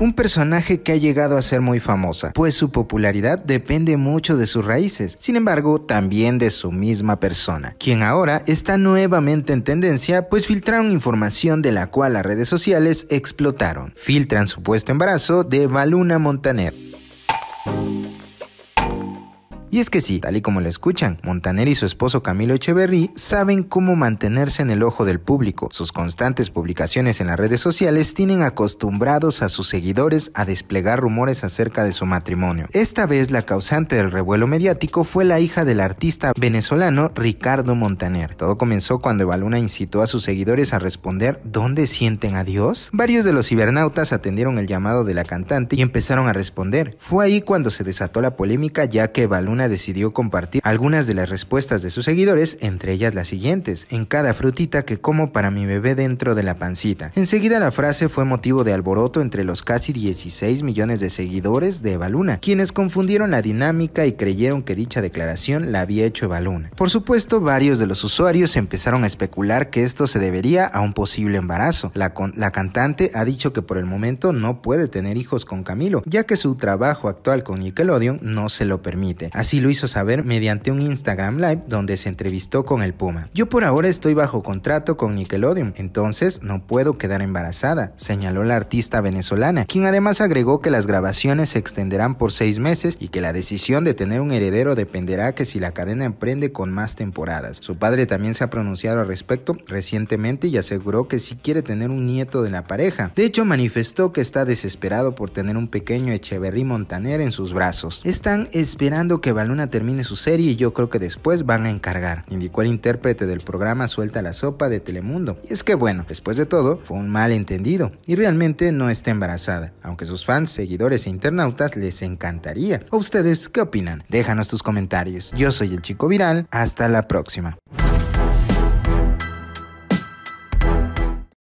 un personaje que ha llegado a ser muy famosa, pues su popularidad depende mucho de sus raíces, sin embargo también de su misma persona, quien ahora está nuevamente en tendencia pues filtraron información de la cual las redes sociales explotaron. Filtran supuesto embarazo de Baluna Montaner. Y es que sí, tal y como lo escuchan, Montaner y su esposo Camilo Echeverry saben cómo mantenerse en el ojo del público. Sus constantes publicaciones en las redes sociales tienen acostumbrados a sus seguidores a desplegar rumores acerca de su matrimonio. Esta vez la causante del revuelo mediático fue la hija del artista venezolano Ricardo Montaner. Todo comenzó cuando Evaluna incitó a sus seguidores a responder ¿Dónde sienten a Dios? Varios de los cibernautas atendieron el llamado de la cantante y empezaron a responder. Fue ahí cuando se desató la polémica ya que Evaluna decidió compartir algunas de las respuestas de sus seguidores, entre ellas las siguientes, en cada frutita que como para mi bebé dentro de la pancita. Enseguida la frase fue motivo de alboroto entre los casi 16 millones de seguidores de Evaluna, quienes confundieron la dinámica y creyeron que dicha declaración la había hecho Evaluna. Por supuesto, varios de los usuarios empezaron a especular que esto se debería a un posible embarazo. La, la cantante ha dicho que por el momento no puede tener hijos con Camilo, ya que su trabajo actual con Nickelodeon no se lo permite. Así lo hizo saber mediante un Instagram Live donde se entrevistó con el Puma. Yo por ahora estoy bajo contrato con Nickelodeon, entonces no puedo quedar embarazada, señaló la artista venezolana, quien además agregó que las grabaciones se extenderán por seis meses y que la decisión de tener un heredero dependerá que si la cadena emprende con más temporadas. Su padre también se ha pronunciado al respecto recientemente y aseguró que sí quiere tener un nieto de la pareja. De hecho, manifestó que está desesperado por tener un pequeño Echeverry Montaner en sus brazos. Están esperando que Luna termine su serie y yo creo que después van a encargar, indicó el intérprete del programa Suelta la Sopa de Telemundo. Y es que bueno, después de todo, fue un malentendido y realmente no está embarazada, aunque sus fans, seguidores e internautas les encantaría. ¿A ustedes qué opinan? Déjanos tus comentarios. Yo soy el chico viral, hasta la próxima.